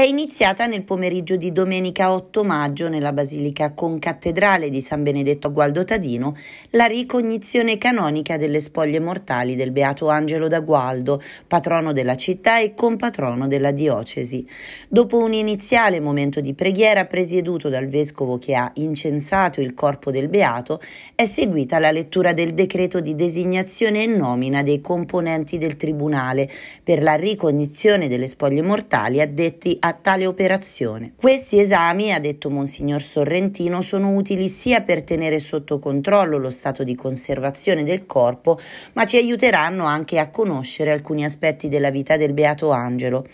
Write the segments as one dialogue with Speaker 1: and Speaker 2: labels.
Speaker 1: è iniziata nel pomeriggio di domenica 8 maggio nella Basilica Concattedrale di San Benedetto a Gualdo Tadino la ricognizione canonica delle spoglie mortali del beato Angelo da Gualdo, patrono della città e compatrono della diocesi. Dopo un iniziale momento di preghiera presieduto dal vescovo che ha incensato il corpo del beato, è seguita la lettura del decreto di designazione e nomina dei componenti del tribunale per la ricognizione delle spoglie mortali addetti a a tale operazione. Questi esami, ha detto Monsignor Sorrentino, sono utili sia per tenere sotto controllo lo stato di conservazione del corpo, ma ci aiuteranno anche a conoscere alcuni aspetti della vita del Beato Angelo.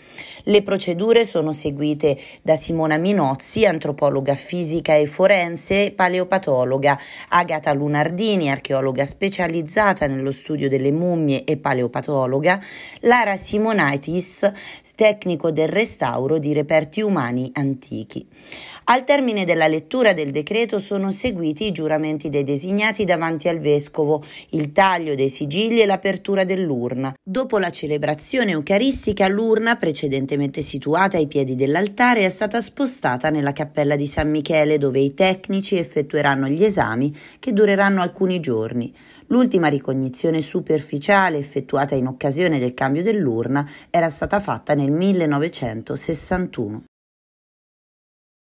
Speaker 1: Le procedure sono seguite da Simona Minozzi, antropologa fisica e forense, paleopatologa, Agata Lunardini, archeologa specializzata nello studio delle mummie e paleopatologa, Lara Simonaitis, tecnico del restauro di di reperti umani antichi. Al termine della lettura del decreto sono seguiti i giuramenti dei designati davanti al vescovo, il taglio dei sigilli e l'apertura dell'urna. Dopo la celebrazione eucaristica, l'urna, precedentemente situata ai piedi dell'altare, è stata spostata nella cappella di San Michele, dove i tecnici effettueranno gli esami che dureranno alcuni giorni. L'ultima ricognizione superficiale effettuata in occasione del cambio dell'urna era stata fatta nel 1960. 61